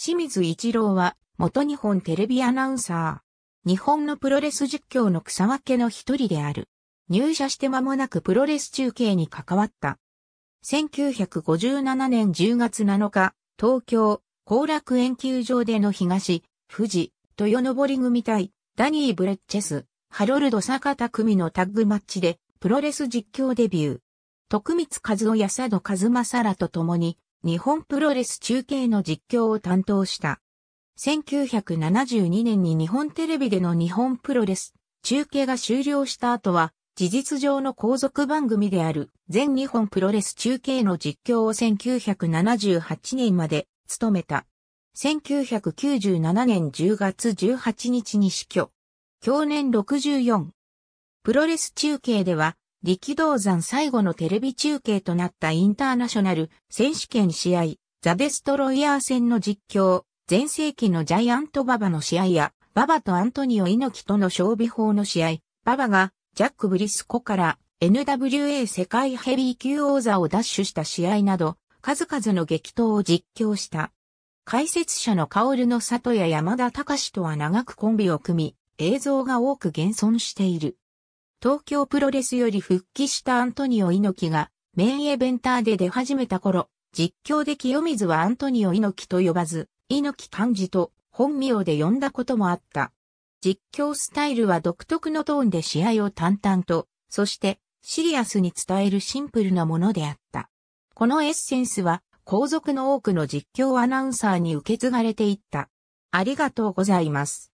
清水一郎は、元日本テレビアナウンサー。日本のプロレス実況の草分けの一人である。入社して間もなくプロレス中継に関わった。1957年10月7日、東京、後楽園球場での東、富士、豊登組対、ダニー・ブレッチェス、ハロルド・坂田組のタッグマッチで、プロレス実況デビュー。徳光和夫や佐渡和正らと共に、日本プロレス中継の実況を担当した。1972年に日本テレビでの日本プロレス中継が終了した後は、事実上の後続番組である全日本プロレス中継の実況を1978年まで務めた。1997年10月18日に死去。去年64。プロレス中継では力道山最後のテレビ中継となったインターナショナル選手権試合、ザ・デストロイヤー戦の実況、前世紀のジャイアント・ババの試合や、ババとアントニオ猪木との勝負法の試合、ババがジャック・ブリスコから NWA 世界ヘビー級王座を奪取した試合など、数々の激闘を実況した。解説者のカオルの里や山田隆とは長くコンビを組み、映像が多く現存している。東京プロレスより復帰したアントニオ猪木が、メインエベンターで出始めた頃、実況で清水はアントニオ猪木と呼ばず、猪木漢字と本名で呼んだこともあった。実況スタイルは独特のトーンで試合を淡々と、そしてシリアスに伝えるシンプルなものであった。このエッセンスは、後続の多くの実況アナウンサーに受け継がれていった。ありがとうございます。